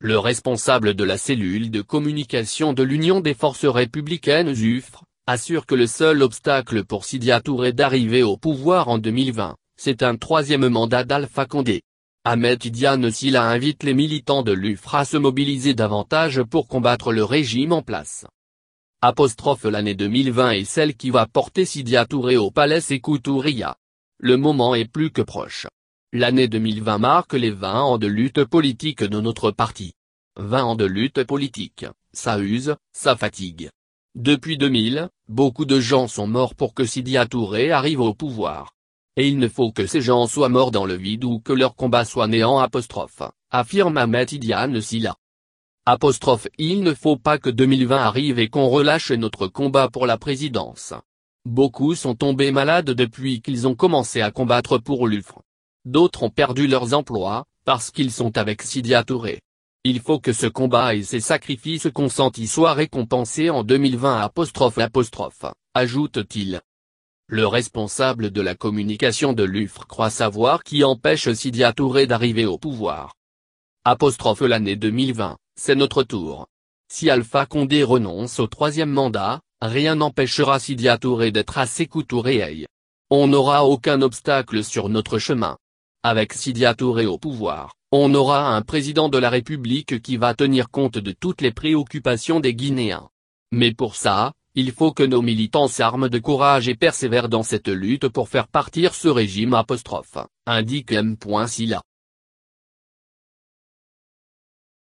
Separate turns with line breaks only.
le responsable de la cellule de communication de l'Union des forces républicaines (UFR) assure que le seul obstacle pour Sidia Touré d'arriver au pouvoir en 2020, c'est un troisième mandat d'Alpha Condé. Ahmed Tidiane Silla invite les militants de l'UFR à se mobiliser davantage pour combattre le régime en place. Apostrophe l'année 2020 est celle qui va porter Sidia Touré au palais Sékou Touria. Le moment est plus que proche. L'année 2020 marque les 20 ans de lutte politique de notre parti. 20 ans de lutte politique, ça use, ça fatigue. Depuis 2000, beaucoup de gens sont morts pour que Sidi Touré arrive au pouvoir. Et il ne faut que ces gens soient morts dans le vide ou que leur combat soit néant apostrophe, affirme Ahmed Idiane Silla. Apostrophe il ne faut pas que 2020 arrive et qu'on relâche notre combat pour la présidence. Beaucoup sont tombés malades depuis qu'ils ont commencé à combattre pour l'UFRE. D'autres ont perdu leurs emplois, parce qu'ils sont avec Sidia Touré. Il faut que ce combat et ces sacrifices consentis soient récompensés en 2020 apostrophe ajoute-t-il. Le responsable de la communication de l'UFR croit savoir qui empêche Sidia Touré d'arriver au pouvoir. Apostrophe l'année 2020, c'est notre tour. Si Alpha Condé renonce au troisième mandat, rien n'empêchera Sidia Touré d'être à ses coups On n'aura aucun obstacle sur notre chemin. Avec Sidia Touré au pouvoir, on aura un président de la République qui va tenir compte de toutes les préoccupations des Guinéens. Mais pour ça, il faut que nos militants s'arment de courage et persévèrent dans cette lutte pour faire partir ce régime apostrophe, indique M. Silla.